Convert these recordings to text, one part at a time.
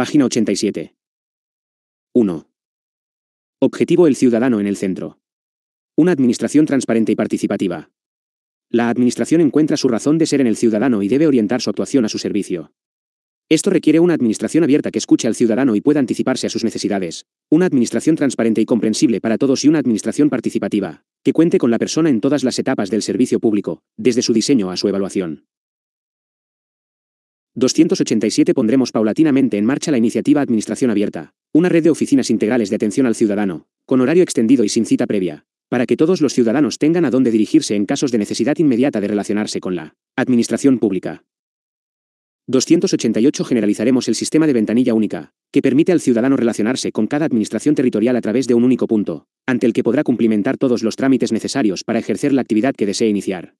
Página 87. 1. Objetivo el ciudadano en el centro. Una administración transparente y participativa. La administración encuentra su razón de ser en el ciudadano y debe orientar su actuación a su servicio. Esto requiere una administración abierta que escuche al ciudadano y pueda anticiparse a sus necesidades, una administración transparente y comprensible para todos y una administración participativa, que cuente con la persona en todas las etapas del servicio público, desde su diseño a su evaluación. 287 pondremos paulatinamente en marcha la iniciativa Administración Abierta, una red de oficinas integrales de atención al ciudadano, con horario extendido y sin cita previa, para que todos los ciudadanos tengan a dónde dirigirse en casos de necesidad inmediata de relacionarse con la Administración Pública. 288 Generalizaremos el sistema de ventanilla única, que permite al ciudadano relacionarse con cada administración territorial a través de un único punto, ante el que podrá cumplimentar todos los trámites necesarios para ejercer la actividad que desee iniciar.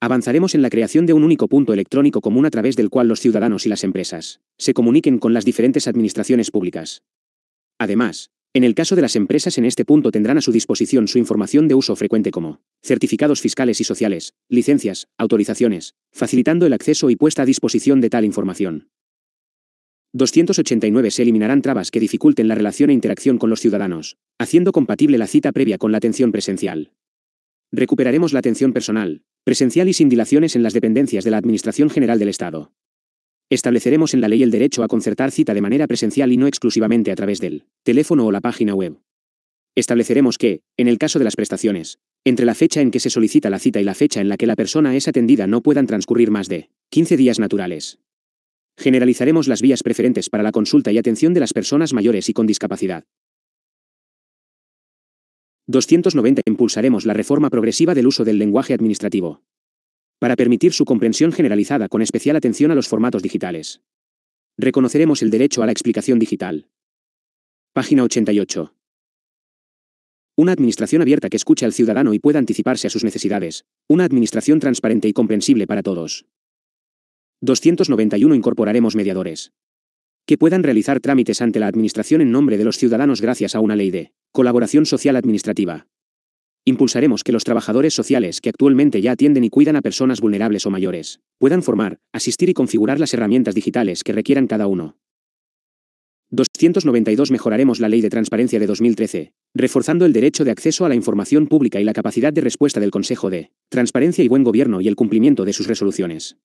Avanzaremos en la creación de un único punto electrónico común a través del cual los ciudadanos y las empresas se comuniquen con las diferentes administraciones públicas. Además, en el caso de las empresas en este punto tendrán a su disposición su información de uso frecuente como certificados fiscales y sociales, licencias, autorizaciones, facilitando el acceso y puesta a disposición de tal información. 289 se eliminarán trabas que dificulten la relación e interacción con los ciudadanos, haciendo compatible la cita previa con la atención presencial. Recuperaremos la atención personal, presencial y sin dilaciones en las dependencias de la Administración General del Estado. Estableceremos en la ley el derecho a concertar cita de manera presencial y no exclusivamente a través del teléfono o la página web. Estableceremos que, en el caso de las prestaciones, entre la fecha en que se solicita la cita y la fecha en la que la persona es atendida no puedan transcurrir más de 15 días naturales. Generalizaremos las vías preferentes para la consulta y atención de las personas mayores y con discapacidad, 290. Impulsaremos la reforma progresiva del uso del lenguaje administrativo. Para permitir su comprensión generalizada con especial atención a los formatos digitales. Reconoceremos el derecho a la explicación digital. Página 88. Una administración abierta que escuche al ciudadano y pueda anticiparse a sus necesidades. Una administración transparente y comprensible para todos. 291 Incorporaremos mediadores que puedan realizar trámites ante la Administración en nombre de los ciudadanos gracias a una ley de colaboración social administrativa. Impulsaremos que los trabajadores sociales que actualmente ya atienden y cuidan a personas vulnerables o mayores, puedan formar, asistir y configurar las herramientas digitales que requieran cada uno. 292 Mejoraremos la ley de transparencia de 2013, reforzando el derecho de acceso a la información pública y la capacidad de respuesta del Consejo de Transparencia y Buen Gobierno y el cumplimiento de sus resoluciones.